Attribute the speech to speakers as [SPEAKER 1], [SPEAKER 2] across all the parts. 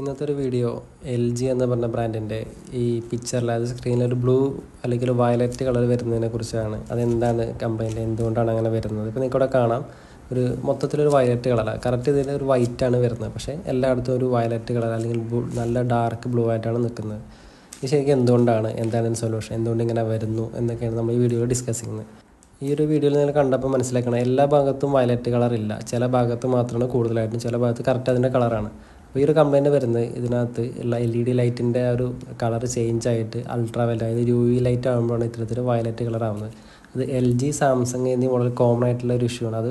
[SPEAKER 1] ഇന്നത്തെ ഒരു video L G എന്ന് പറഞ്ഞ ബ്രാൻഡിൻ്റെ ഈ പിക്ചറിൽ സ്ക്രീനിൽ ഒരു ബ്ലൂ അല്ലെങ്കിൽ വയലറ്റ് കളർ വരുന്നതിനെ കുറിച്ചാണ് അതെന്താണ് കമ്പനിയിൽ എന്തുകൊണ്ടാണ് അങ്ങനെ വരുന്നത് ഇപ്പോൾ നിങ്ങൾക്ക് ഇവിടെ കാണാം ഒരു മൊത്തത്തിലൊരു വയലറ്റ് കളറാണ് കറക്റ്റ് ഇതിൽ ഒരു വൈറ്റ് ആണ് വരുന്നത് പക്ഷേ എല്ലായിടത്തും ഒരു വയലറ്റ് കളർ അല്ലെങ്കിൽ നല്ല ഡാർക്ക് ബ്ലൂ ആയിട്ടാണ് നിൽക്കുന്നത് ഇത് ശരിക്കും എന്തുകൊണ്ടാണ് എന്താണ് സൊല്യൂഷൻ എന്തുകൊണ്ട് ഇങ്ങനെ വരുന്നു എന്നൊക്കെയാണ് നമ്മൾ ഈ വീഡിയോയിൽ ഡിസ്കസ് ചെയ്യുന്നത് ഈ ഒരു വീഡിയോയിൽ നിങ്ങൾ കണ്ടപ്പോൾ മനസ്സിലാക്കണം എല്ലാ ഭാഗത്തും വയലറ്റ് കളർ ഇല്ല ചില ഭാഗത്ത് മാത്രമാണ് കൂടുതലായിട്ടും ചില ഭാഗത്ത് കറക്റ്റ് അതിൻ്റെ കളറാണ് അപ്പോൾ ഈ ഒരു കംപ്ലൈൻ്റ് വരുന്നത് ഇതിനകത്ത് എൽ ഇ ഡി ലൈറ്റിൻ്റെ ഒരു കളർ ചേഞ്ച് ആയിട്ട് അൾട്രാ വയലറ്റ് അതായത് യു വി ലൈറ്റ് ആകുമ്പോഴാണ് ഇത്തരത്തിൽ വയലറ്റ് കളർ ആവുന്നത് അത് എൽ ജി സാംസങ് എന്നീ മോഡൽ കോമൺ ആയിട്ടുള്ള ഒരു ഇഷ്യൂ ആണ് അത്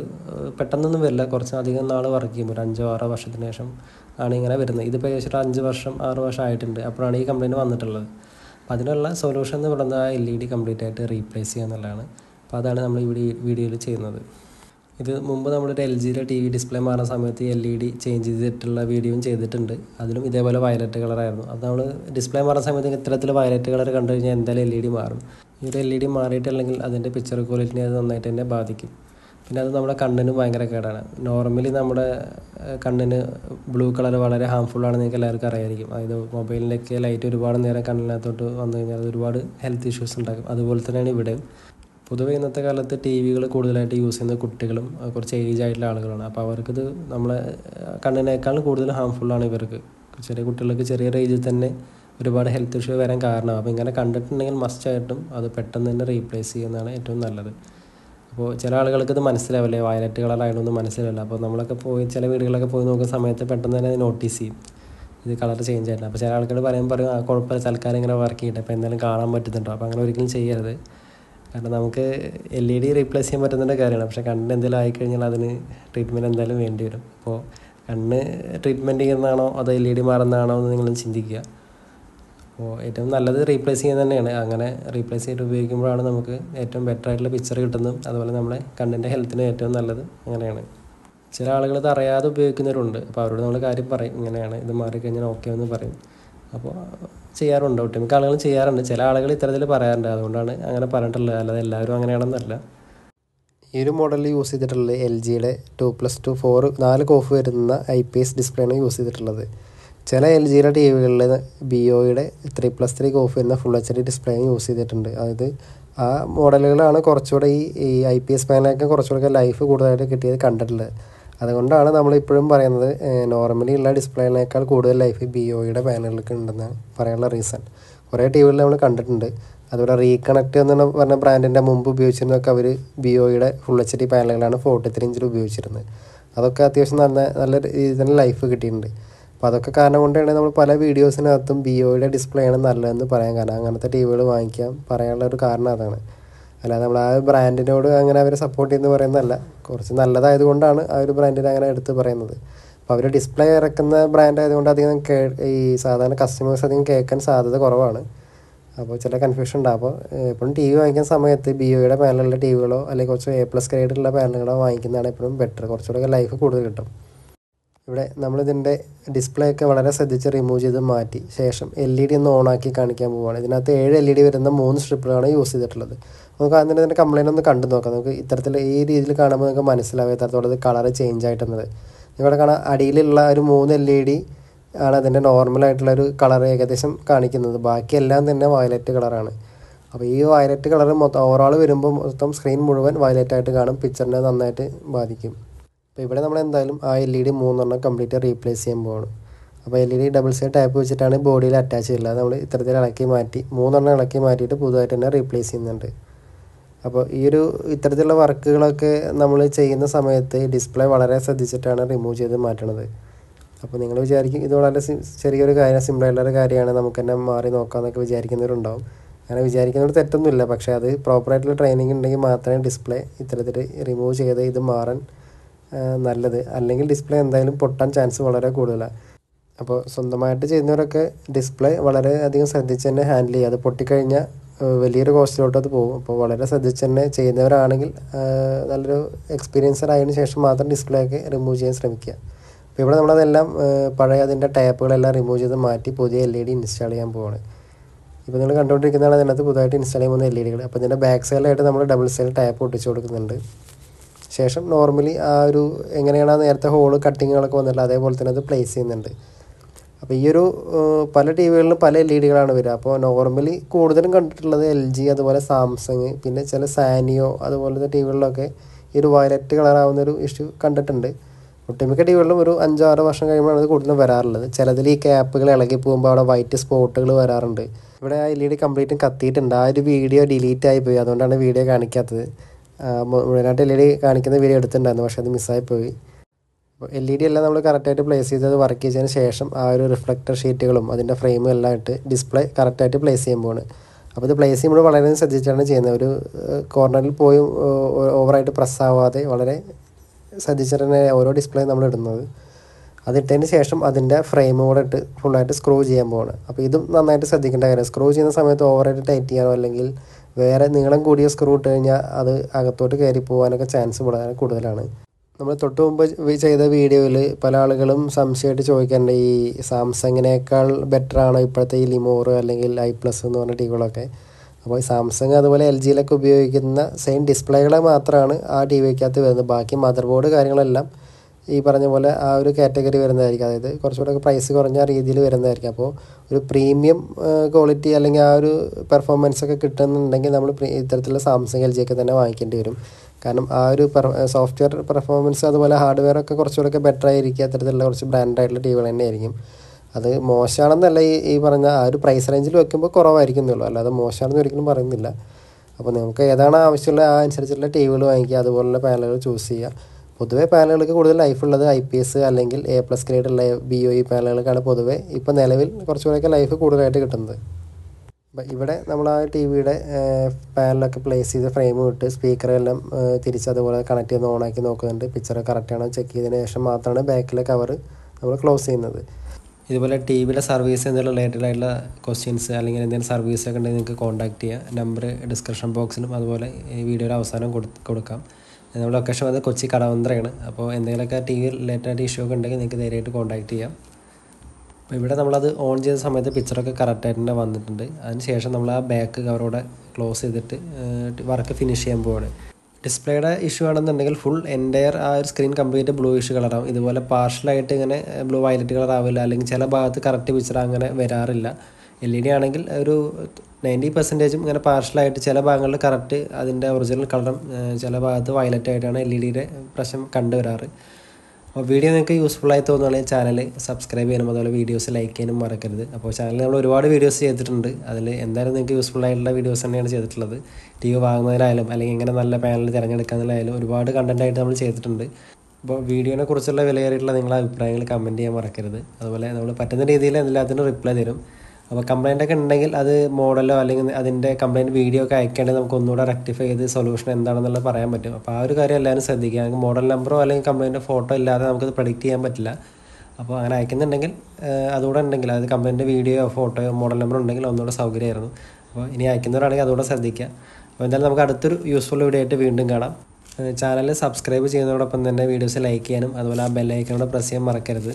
[SPEAKER 1] പെട്ടെന്നൊന്നും വരില്ല കുറച്ച് അധികം നാൾ വർക്ക് ചെയ്യുമ്പോൾ ഒരു അഞ്ചോ ആറോ വർഷത്തിന് ശേഷം ആണ് ഇങ്ങനെ വരുന്നത് ഇതിപ്പോൾ ഏകദേശം അഞ്ച് വർഷം ആറ് വർഷം ആയിട്ടുണ്ട് അപ്പോഴാണ് ഈ കംപ്ലൈൻറ്റ് വന്നിട്ടുള്ളത് അപ്പോൾ അതിനുള്ള സൊല്യൂഷൻ എന്ന് പറയുന്നത് ആ എൽ ഇ ഡി കംപ്ലീറ്റ് ആയിട്ട് റീപ്ലേസ് ചെയ്യുക എന്നുള്ളതാണ് അപ്പോൾ അതാണ് നമ്മൾ ഇവിടെ വീഡിയോയിൽ ചെയ്യുന്നത് ഇത് മുമ്പ് നമ്മളൊരു എൽ ജിയിലെ ടി വി ഡിസ്പ്ലേ മാറുന്ന സമയത്ത് എൽ ഇ ഡി ചേഞ്ച് ചെയ്തിട്ടുള്ള വീഡിയോയും ചെയ്തിട്ടുണ്ട് അതിലും ഇതേപോലെ വയലറ്റ് കളറായിരുന്നു അത് നമ്മൾ ഡിസ്പ്ലേ മാറുന്ന സമയത്ത് ഇത്തരത്തിൽ വയലറ്റ് കളർ കണ്ടു കഴിഞ്ഞാൽ എന്തായാലും എൽ ഇ ഡി മാറും ഈ ഒരു എൽ ഇ ഡി മാറിയിട്ടില്ലെങ്കിൽ അതിൻ്റെ പിക്ചർ ക്വാളിറ്റിനെ അത് നന്നായിട്ട് തന്നെ ബാധിക്കും പിന്നെ അത് നമ്മുടെ കണ്ണിന് ഭയങ്കര കേടാണ് നോർമലി നമ്മുടെ കണ്ണിന് ബ്ലൂ കളർ വളരെ ഹാംഫുൾ ആണെന്ന് നിങ്ങൾക്ക് എല്ലാവർക്കും അറിയായിരിക്കും അതായത് മൊബൈലിൻ്റെയൊക്കെ ലൈറ്റ് ഒരുപാട് നേരം കണ്ണിനകത്തോട്ട് വന്നു കഴിഞ്ഞാൽ അത് ഒരുപാട് ഹെൽത്ത് ഇഷ്യൂസ് ഉണ്ടാക്കും അതുപോലെ തന്നെയാണ് ഇവിടെ പൊതുവേ ഇന്നത്തെ കാലത്ത് ടി വികൾ കൂടുതലായിട്ട് യൂസ് ചെയ്യുന്ന കുട്ടികളും കുറച്ച് ഏജ് ആയിട്ടുള്ള ആളുകളാണ് അപ്പോൾ അവർക്കിത് നമ്മളെ കണ്ണിനേക്കാളും കൂടുതൽ ഹാംഫുള്ളാണ് ഇവർക്ക് ചെറിയ കുട്ടികൾക്ക് ചെറിയ ഏജിൽ തന്നെ ഒരുപാട് ഹെൽത്ത് ഇഷ്യൂ വരാൻ കാരണം അപ്പോൾ ഇങ്ങനെ കണ്ടിട്ടുണ്ടെങ്കിൽ മസ്റ്റായിട്ടും അത് പെട്ടെന്ന് തന്നെ റീപ്ലേസ് ചെയ്യുന്നതാണ് ഏറ്റവും നല്ലത് അപ്പോൾ ചില ആളുകൾക്ക് ഇത് മനസ്സിലാവില്ല വയലറ്റ് ഒന്നും മനസ്സിലാവില്ല അപ്പോൾ നമ്മളൊക്കെ പോയി ചില വീടുകളൊക്കെ പോയി നോക്കുന്ന സമയത്ത് പെട്ടെന്ന് തന്നെ അത് നോട്ടീസ് ചെയ്യും ഇത് കളർ ചേഞ്ച് ആയിട്ടുണ്ട് അപ്പോൾ ചില ആൾക്കാർ പറയുമ്പോൾ പറയും ആ കുഴപ്പമില്ല തൽക്കാലം ഇങ്ങനെ വർക്ക് ചെയ്യട്ടെ അപ്പോൾ എന്തായാലും കാണാൻ പറ്റുന്നുണ്ടോ അപ്പോൾ അങ്ങനെ ഒരിക്കലും ചെയ്യരുത് കാരണം നമുക്ക് എൽ ഇ ഡി റീപ്ലേസ് ചെയ്യാൻ പറ്റുന്നതിൻ്റെ കാര്യമാണ് പക്ഷേ കണ്ണിന് എന്തെങ്കിലും ആയിക്കഴിഞ്ഞാൽ അതിന് ട്രീറ്റ്മെൻറ്റ് എന്തായാലും വേണ്ടി വരും അപ്പോൾ കണ്ണ് ട്രീറ്റ്മെൻറ്റ് ചെയ്യുന്നതാണോ അതോ എൽ ഇ ഡി മാറുന്നതാണോ എന്ന് നിങ്ങൾ ചിന്തിക്കുക അപ്പോൾ ഏറ്റവും നല്ലത് റീപ്ലേസ് ചെയ്യുന്നത് തന്നെയാണ് അങ്ങനെ റീപ്ലേസ് ചെയ്ത് ഉപയോഗിക്കുമ്പോഴാണ് നമുക്ക് ഏറ്റവും ബെറ്റർ ആയിട്ടുള്ള പിക്ചർ കിട്ടുന്നതും അതുപോലെ നമ്മുടെ കണ്ണിൻ്റെ ഹെൽത്തിന് ഏറ്റവും നല്ലത് അങ്ങനെയാണ് ചില ആളുകൾ ഇത് അറിയാതെ ഉപയോഗിക്കുന്നവരുണ്ട് അപ്പോൾ അവരോട് നമ്മൾ കാര്യം പറയും ഇങ്ങനെയാണ് ഇത് മാറിക്കഴിഞ്ഞാൽ ഓക്കെ എന്ന് പറയും അപ്പോൾ ചെയ്യാറുണ്ട് ഒട്ടുമിക്ക ആളുകളും ചെയ്യാറുണ്ട് ചില ആളുകൾ ഇത്തരത്തിൽ പറയാറുണ്ട് അതുകൊണ്ടാണ് അങ്ങനെ പറഞ്ഞിട്ടുള്ളത് അല്ലാതെ എല്ലാവരും അങ്ങനെയാണെന്നല്ല ഈ ഒരു മോഡൽ യൂസ് ചെയ്തിട്ടുള്ളത് എൽ ജിയുടെ ടു പ്ലസ് ടു ഫോർ നാല് കോഫ് വരുന്ന ഐ പി എസ് ഡിസ്പ്ലേയാണ് യൂസ് ചെയ്തിട്ടുള്ളത് ചില എൽ ജിയുടെ ടി വികളിൽ ബി ഒയുടെ ത്രീ പ്ലസ് ത്രീ കോഫ് വരുന്ന full H D display use ചെയ്തിട്ടുണ്ട് അതായത് ആ മോഡലുകളാണ് കുറച്ചുകൂടെ ഈ ഈ ഐ പി എസ് പാനലൊക്കെ കുറച്ചുകൂടെ ലൈഫ് കൂടുതലായിട്ട് കിട്ടിയത് കണ്ടിട്ടുള്ളത് അതുകൊണ്ടാണ് നമ്മളിപ്പോഴും പറയുന്നത് നോർമലി ഉള്ള ഡിസ്പ്ലേനേക്കാൾ കൂടുതൽ ലൈഫ് ബി ഒയുടെ പാനലുകൾക്ക് ഉണ്ടെന്ന് പറയാനുള്ള റീസൺ കുറേ ടി വികളിൽ നമ്മൾ കണ്ടിട്ടുണ്ട് അതുപോലെ റീകണക്ട് എന്ന് പറഞ്ഞ ബ്രാൻഡിൻ്റെ മുമ്പ് ഉപയോഗിച്ചിരുന്നതൊക്കെ അവർ ബി ഒയുടെ ഫുൾ എച്ച് ഡി പാനലുകളാണ് ഫോർട്ടി ത്രീ ഇഞ്ചിൽ ഉപയോഗിച്ചിരുന്നത് അതൊക്കെ അത്യാവശ്യം നല്ല നല്ല രീതിയിൽ തന്നെ ലൈഫ് കിട്ടിയിട്ടുണ്ട് അപ്പോൾ അതൊക്കെ കാരണം കൊണ്ടാണ് നമ്മൾ പല വീഡിയോസിനകത്തും ബി ഒയുടെ ഡിസ്പ്ലേ ആണ് നല്ലതെന്ന് പറയാൻ കാരണം അങ്ങനത്തെ ടി വികൾ വാങ്ങിക്കാൻ പറയാനുള്ള ഒരു കാരണം അതാണ് അല്ലാതെ നമ്മൾ ആ ബ്രാൻഡിനോട് അങ്ങനെ അവരെ സപ്പോർട്ട് ചെയ്യുന്നു പറയുന്നതല്ല കുറച്ച് നല്ലതായത് കൊണ്ടാണ് ആ ഒരു ബ്രാൻഡിനെ അങ്ങനെ എടുത്ത് പറയുന്നത് അപ്പോൾ അവർ ഡിസ്പ്ലേ ഇറക്കുന്ന ബ്രാൻഡ് ആയതുകൊണ്ട് അധികം കേ ഈ സാധാരണ കസ്റ്റമേഴ്സ് അധികം കേൾക്കാൻ സാധ്യത കുറവാണ് അപ്പോൾ ചില കൺഫ്യൂഷൻ ഉണ്ടാകും അപ്പോൾ എപ്പോഴും ടി വി വാങ്ങിക്കുന്ന സമയത്ത് ബി ഒയുടെ പാനലുള്ള ടി വികളോ അല്ലെങ്കിൽ കുറച്ച് എ പ്ലസ് ഗ്രേഡുള്ള പാനലുകളോ വാങ്ങിക്കുന്നതാണ് എപ്പോഴും ബെറ്റർ കുറച്ചുകൂടെ ലൈഫ് കൂടുതൽ കിട്ടും ഇവിടെ നമ്മളിതിൻ്റെ ഡിസ്പ്ലേ ഒക്കെ വളരെ ശ്രദ്ധിച്ച് റിമൂവ് ചെയ്ത് മാറ്റി ശേഷം എൽ ഇ ഡി ഒന്ന് ഓണാക്കി കാണിക്കാൻ പോവുകയാണ് ഇതിനകത്ത് ഏഴ് എൽ ഇ ഡി വരുന്ന മൂന്ന് സ്ട്രിപ്പുകളാണ് യൂസ് ചെയ്തിട്ടുള്ളത് നമുക്ക് അതിൻ്റെ തന്നെ കംപ്ലയിൻ്റ് ഒന്ന് കണ്ടു നോക്കാം നമുക്ക് ഇത്തരത്തിൽ ഈ രീതിയിൽ കാണുമ്പോൾ നമുക്ക് മനസ്സിലാവും ഇത്തരത്തോടത് കളർ ചേഞ്ച് ആയിട്ടുള്ളത് ഇവിടെ കാണാം അടിയിലുള്ള ഒരു മൂന്ന് എൽ ഇ ഡി ആണ് അതിൻ്റെ നോർമലായിട്ടുള്ള ഒരു കളർ ഏകദേശം കാണിക്കുന്നത് ബാക്കിയെല്ലാം തന്നെ വയലറ്റ് കളറാണ് അപ്പോൾ ഈ വയലറ്റ് കളർ മൊത്തം ഓവറോൾ വരുമ്പോൾ മൊത്തം സ്ക്രീൻ മുഴുവൻ വയലറ്റ് ആയിട്ട് കാണും പിക്ചറിനെ നന്നായിട്ട് ബാധിക്കും അപ്പോൾ ഇവിടെ നമ്മൾ എന്തായാലും ആ എൽ ഇ ഡി മൂന്നെണ്ണം കംപ്ലീറ്റ് റീപ്ലേസ് ചെയ്യാൻ പോകണം അപ്പോൾ L E D double side tape വെച്ചിട്ടാണ് ബോഡിയിൽ അറ്റാച്ച് ചെയ്യുന്നത് നമ്മൾ ഇത്തരത്തിൽ ഇളക്കി മാറ്റി മൂന്നെണ്ണം ഇളക്കി മാറ്റിയിട്ട് പുതുതായിട്ട് തന്നെ റീപ്ലേസ് ചെയ്യുന്നുണ്ട് അപ്പോൾ ഈ ഒരു ഇത്തരത്തിലുള്ള വർക്കുകളൊക്കെ നമ്മൾ ചെയ്യുന്ന സമയത്ത് ഡിസ്പ്ലേ വളരെ ശ്രദ്ധിച്ചിട്ടാണ് റിമൂവ് ചെയ്ത് മാറ്റണത് അപ്പോൾ നിങ്ങൾ വിചാരിക്കും ഇത് വളരെ ചെറിയൊരു കാര്യം സിമ്പിളായിട്ടുള്ള ഒരു കാര്യമാണ് നമുക്ക് തന്നെ മാറി നോക്കാമെന്നൊക്കെ വിചാരിക്കുന്നവരുണ്ടാവും അങ്ങനെ വിചാരിക്കുന്നവർ തെറ്റൊന്നുമില്ല പക്ഷേ അത് പ്രോപ്പറായിട്ടുള്ള ട്രെയിനിങ് ഉണ്ടെങ്കിൽ മാത്രമേ ഡിസ്പ്ലേ ഇത്തരത്തിൽ റിമൂവ് ചെയ്ത് ഇത് മാറാൻ നല്ലത് അല്ലെങ്കിൽ ഡിസ്പ്ലേ എന്തായാലും പൊട്ടാൻ ചാൻസ് വളരെ കൂടുതലാണ് അപ്പോൾ സ്വന്തമായിട്ട് ചെയ്യുന്നവരൊക്കെ ഡിസ്പ്ലേ വളരെ അധികം ശ്രദ്ധിച്ച് തന്നെ ഹാൻഡിൽ ചെയ്യുക അത് പൊട്ടിക്കഴിഞ്ഞാൽ വലിയൊരു കോസ്റ്റിലോട്ട് അത് പോകും അപ്പോൾ വളരെ ശ്രദ്ധിച്ച് തന്നെ ചെയ്യുന്നവരാണെങ്കിൽ നല്ലൊരു എക്സ്പീരിയൻസർ ആയതിനു ശേഷം മാത്രം ഡിസ്പ്ലേ ഒക്കെ റിമൂവ് ചെയ്യാൻ ശ്രമിക്കുക അപ്പോൾ ഇവിടെ നമ്മളതെല്ലാം പഴയ അതിൻ്റെ ടാപ്പുകളെല്ലാം റിമൂവ് ചെയ്ത് മാറ്റി പുതിയ എൽ ഇ ഡി ഇൻസ്റ്റാൾ ചെയ്യാൻ പോവാണ് ഇപ്പോൾ നിങ്ങൾ കണ്ടുകൊണ്ടിരിക്കുന്നതാണ് അതിനകത്ത് പുതുതായിട്ട് ഇൻസ്റ്റാൾ ചെയ്യുന്ന എൽ ഇ e ഡികൾ അപ്പോൾ ഇതിൻ്റെ ബാക്ക് സൈഡിലായിട്ട് നമ്മൾ ഡബിൾ സൈഡ് ടാപ്പ് ഒട്ടിച്ചു കൊടുക്കുന്നുണ്ട് ശേഷം നോർമലി ആ ഒരു എങ്ങനെയാണ് നേരത്തെ ഹോള് കട്ടിങ്ങുകളൊക്കെ വന്നിട്ടുള്ളത് അതേപോലെ തന്നെ അത് പ്ലേസ് ചെയ്യുന്നുണ്ട് അപ്പോൾ ഈ ഒരു പല ടി വികളിലും പല എൽ ഇ e ഡികളാണ് വരിക അപ്പോൾ നോർമലി കൂടുതലും കണ്ടിട്ടുള്ളത് എൽ ജി അതുപോലെ സാംസങ് പിന്നെ ചില സാനിയോ അതുപോലത്തെ ടി വികളിലൊക്കെ ഈ ഒരു വയലറ്റ് കളറാവുന്ന ഒരു ഇഷ്യൂ കണ്ടിട്ടുണ്ട് ഒട്ടുമിക്ക ടി വികളിലും ഒരു അഞ്ചാറ് വർഷം കഴിയുമ്പോഴാണ് അത് കൂടുതലും വരാറുള്ളത് ചിലതിൽ ഈ ക്യാപ്പുകൾ ഇളകി പോകുമ്പോൾ അവിടെ വൈറ്റ് സ്പോട്ടുകൾ വരാറുണ്ട് ഇവിടെ ആ എൽ ഇ ഡി കംപ്ലീറ്റും കത്തിയിട്ടുണ്ട് ആ ഒരു വീഡിയോ ഡിലീറ്റ് ആയി പോയി അതുകൊണ്ടാണ് വീഡിയോ കാണിക്കാത്തത് മുഴുവനായിട്ട് എൽ ഇ ഡി കാണിക്കുന്ന വീഡിയോ എടുത്തിട്ടുണ്ടായിരുന്നു പക്ഷേ അത് മിസ്സായി പോയി എൽ ഇ ഡി എല്ലാം നമ്മൾ കറക്റ്റായിട്ട് പ്ലേസ് ചെയ്തത് വർക്ക് ചെയ്തതിന് ശേഷം ആ ഒരു റിഫ്ലക്ടർ ഷീറ്റുകളും അതിൻ്റെ ഫ്രെയിമും എല്ലാം ഇട്ട് ഡിസ്പ്ലേ കറക്റ്റായിട്ട് പ്ലേസ് ചെയ്യുമ്പോൾ അപ്പോൾ ഇത് പ്ലേസ് ചെയ്യുമ്പോൾ വളരെ ശ്രദ്ധിച്ചാണ് ചെയ്യുന്നത് ഒരു കോർണറിൽ പോയി ഓവറായിട്ട് പ്രസ് ആവാതെ വളരെ ശ്രദ്ധിച്ചിട്ട് തന്നെ ഓരോ ഡിസ്പ്ലേ നമ്മൾ ഇടുന്നത് അതിട്ടതിന് ശേഷം അതിൻ്റെ ഫ്രെയിം കൂടെ ഇട്ട് ഫുള്ളായിട്ട് സ്ക്രൂ ചെയ്യാൻ പോവാണ് അപ്പോൾ ഇതും നന്നായിട്ട് ശ്രദ്ധിക്കേണ്ട കാര്യം സ്ക്രൂ ചെയ്യുന്ന സമയത്ത് ഓവറായിട്ട് ടൈറ്റ് ചെയ്യാനോ അല്ലെങ്കിൽ വേറെ നീളം കൂടിയ സ്ക്രൂ ഇട്ട് കഴിഞ്ഞാൽ അത് അകത്തോട്ട് കയറി പോകാനൊക്കെ ചാൻസ് വളരെ കൂടുതലാണ് നമ്മൾ തൊട്ട് മുമ്പ് ചെയ്ത വീഡിയോയിൽ പല ആളുകളും സംശയമായിട്ട് ചോദിക്കാറുണ്ട് ഈ സാംസങ്ങിനേക്കാൾ ബെറ്റർ ആണോ ഇപ്പോഴത്തെ ഈ ലിമോറ് അല്ലെങ്കിൽ ഐ പ്ലസ് എന്ന് പറഞ്ഞ ടിവികളൊക്കെ അപ്പോൾ ഈ സാംസങ് അതുപോലെ എൽ ജിയിലൊക്കെ ഉപയോഗിക്കുന്ന സെയിം ഡിസ്പ്ലേകളെ മാത്രമാണ് ആ ടി വിക്കകത്ത് വരുന്നത് ബാക്കി മദർ ബോർഡ് കാര്യങ്ങളെല്ലാം ഈ പറഞ്ഞ പോലെ ആ ഒരു കാറ്റഗറി വരുന്നതായിരിക്കും അതായത് കുറച്ചുകൂടെ പ്രൈസ് കുറഞ്ഞ രീതിയിൽ വരുന്നതായിരിക്കും അപ്പോൾ ഒരു പ്രീമിയം ക്വാളിറ്റി അല്ലെങ്കിൽ ആ ഒരു പെർഫോമൻസ് ഒക്കെ കിട്ടുന്നുണ്ടെങ്കിൽ നമ്മൾ ഇത്തരത്തിലുള്ള സാംസങ് എൽ ജി ഒക്കെ തന്നെ വാങ്ങിക്കേണ്ടി വരും കാരണം ആ ഒരു സോഫ്റ്റ്വെയർ പെർഫോമൻസ് അതുപോലെ ഹാർഡ്വെയർ ഒക്കെ ഒക്കെ ബെറ്റർ ആയിരിക്കും അത്തരത്തിലുള്ള കുറച്ച് ബ്രാൻഡായിട്ടുള്ള ടി വികൾ ആയിരിക്കും അത് മോശമാണെന്നല്ല ഈ ഈ പറഞ്ഞ ആ ഒരു പ്രൈസ് റേഞ്ചിൽ വെക്കുമ്പോൾ കുറവായിരിക്കും എന്നുള്ളൂ അല്ലാതെ മോശമാണെന്ന് ഒരിക്കലും പറയുന്നില്ല അപ്പോൾ നമുക്ക് ഏതാണ് ആവശ്യമുള്ള ആ അനുസരിച്ചുള്ള ടി വികൾ വാങ്ങിക്കുക അതുപോലുള്ള പാനലുകൾ ചൂസ് ചെയ്യുക പൊതുവേ പാനലുകൾക്ക് കൂടുതൽ ഉള്ളത് ഐ പി എസ് അല്ലെങ്കിൽ എ പ്ലസ് ഉള്ള ബി ഒ ഇ പാനലുകൾക്കാണ് പൊതുവേ ഇപ്പോൾ നിലവിൽ കുറച്ചുകൂടെയൊക്കെ ലൈഫ് കൂടുതലായിട്ട് കിട്ടുന്നത് ഇവിടെ നമ്മൾ ആ ടി വിയുടെ പാനലൊക്കെ പ്ലേസ് ചെയ്ത് ഫ്രെയിം വിട്ട് സ്പീക്കറെല്ലാം തിരിച്ച് അതുപോലെ കണക്ട് ചെയ്ത് ഓണാക്കി നോക്കുന്നുണ്ട് പിക്ചർ കറക്റ്റാണോ ചെക്ക് ചെയ്തതിന് ശേഷം മാത്രമാണ് ബാക്കിലെ കവർ നമ്മൾ ക്ലോസ് ചെയ്യുന്നത് ഇതുപോലെ ടി വിയിലെ സർവീസ് എന്നുള്ള റിലേറ്റഡ് ആയിട്ടുള്ള ക്വസ്റ്റ്യൻസ് അല്ലെങ്കിൽ എന്തെങ്കിലും സർവീസൊക്കെ ഉണ്ടെങ്കിൽ നിങ്ങൾക്ക് കോൺടാക്ട് ചെയ്യുക നമ്പർ ഡിസ്ക്രിപ്ഷൻ ബോക്സിലും അതുപോലെ വീഡിയോയുടെ അവസാനം കൊടുക്കാം നമ്മുടെ ലൊക്കേഷൻ വന്നത് കൊച്ചി കടവന്ത്രയാണ് അപ്പോൾ എന്തെങ്കിലുമൊക്കെ ടി വി റിലേറ്റഡ് ഇഷ്യൂ ഒക്കെ ഉണ്ടെങ്കിൽ നിങ്ങൾക്ക് നേരിട്ട് കോൺടാക്റ്റ് ചെയ്യാം അപ്പോൾ ഇവിടെ നമ്മളത് ഓൺ ചെയ്ത സമയത്ത് പിക്ചറൊക്കെ കറക്റ്റായിട്ട് തന്നെ വന്നിട്ടുണ്ട് അതിന് ശേഷം നമ്മൾ ആ ബാക്ക് കവറോടെ ക്ലോസ് ചെയ്തിട്ട് വർക്ക് ഫിനിഷ് ചെയ്യാൻ പോവാണ് ഡിസ്പ്ലേയുടെ ഇഷ്യൂ ആണെന്നുണ്ടെങ്കിൽ ഫുൾ എൻ്റയർ ആ ഒരു സ്ക്രീൻ കംപ്ലീറ്റ് ബ്ലൂ ഇഷ്യൂ കളറാവും ഇതുപോലെ പാർഷ്യലായിട്ട് ഇങ്ങനെ ബ്ലൂ വയലറ്റ് കളർ ആവില്ല അല്ലെങ്കിൽ ചില ഭാഗത്ത് കറക്റ്റ് പിക്ചർ അങ്ങനെ വരാറില്ല എൽ ഇ ഡി ആണെങ്കിൽ ഒരു നയൻറ്റി പെർസെൻറ്റേജും ഇങ്ങനെ പാർഷ്യലായിട്ട് ചില ഭാഗങ്ങളിൽ കറക്റ്റ് അതിൻ്റെ ഒറിജിനൽ കളറും ചില ഭാഗത്ത് വയലറ്റ് ആയിട്ടാണ് എൽ ഇ e ഡിയുടെ പ്രശ്നം കണ്ടുവരാറ് അപ്പോൾ വീഡിയോ നിങ്ങൾക്ക് യൂസ്ഫുള്ളായി തോന്നുകയാണെങ്കിൽ ചാനൽ സബ്സ്ക്രൈബ് ചെയ്യാനും അതുപോലെ വീഡിയോസ് ലൈക്ക് ചെയ്യാനും മറക്കരുത് അപ്പോൾ ചാനലിൽ നമ്മൾ ഒരുപാട് വീഡിയോസ് ചെയ്തിട്ടുണ്ട് അതിൽ എന്തായാലും നിങ്ങൾക്ക് യൂസ്ഫുൾ ആയിട്ടുള്ള വീഡിയോസ് തന്നെയാണ് ചെയ്തിട്ടുള്ളത് ടി വി വാങ്ങുന്നതിലായാലും അല്ലെങ്കിൽ ഇങ്ങനെ നല്ല പാനൽ തിരഞ്ഞെടുക്കുന്നതിലായാലും ഒരുപാട് കണ്ടൻറ്റായിട്ട് നമ്മൾ ചെയ്തിട്ടുണ്ട് അപ്പോൾ വീഡിയോനെ കുറിച്ചുള്ള വിലയേറിയിട്ടുള്ള നിങ്ങളുടെ അഭിപ്രായങ്ങൾ കമൻറ്റ് ചെയ്യാൻ മറക്കരുത് അതുപോലെ നമ്മൾ പറ്റുന്ന രീതിയിൽ എല്ലാത്തിനും റിപ്ലൈ തരും അപ്പോൾ കംപ്ലൈൻ്റ് ഒക്കെ ഉണ്ടെങ്കിൽ അത് മോഡലോ അല്ലെങ്കിൽ അതിൻ്റെ കംപ്ലൈൻറ്റ് വീഡിയോ ഒക്കെ അയക്കേണ്ടത് നമുക്ക് ഒന്നുകൂടെ റെക്ടിഫൈ ചെയ്ത് സൊല്യൂഷൻ എന്താണെന്നുള്ളത് പറയാൻ പറ്റും അപ്പോൾ ആ ഒരു കാര്യം എല്ലാവരും ശ്രദ്ധിക്കുക നമുക്ക് മോഡൽ നമ്പറോ അല്ലെങ്കിൽ കംപ്ലൈൻറ്റ് ഫോട്ടോ ഇല്ലാതെ നമുക്കത് പ്രഡിക്റ്റ് ചെയ്യാൻ പറ്റില്ല അപ്പോൾ അങ്ങനെ അയക്കുന്നുണ്ടെങ്കിൽ അതുകൂടെ ഉണ്ടെങ്കിൽ അതായത് കംപ്ലൈൻറ്റ് വീഡിയോ ഫോട്ടോയോ മോഡൽ നമ്പർ ഉണ്ടെങ്കിൽ ഒന്നുകൂടെ സൗകര്യമായിരുന്നു അപ്പോൾ ഇനി അയക്കുന്നവരാണെങ്കിൽ അതുകൂടെ ശ്രദ്ധിക്കുക അപ്പോൾ എന്തായാലും നമുക്ക് അടുത്തൊരു യൂസ്ഫുൾ വീഡിയോ ആയിട്ട് വീണ്ടും കാണാം ചാനൽ സബ്സ്ക്രൈബ് ചെയ്യുന്നതോടൊപ്പം തന്നെ വീഡിയോസ് ലൈക്ക് ചെയ്യാനും അതുപോലെ ആ ബെല്ലൈക്കനോട് പ്രസ് ചെയ്യാൻ മറക്കരുത്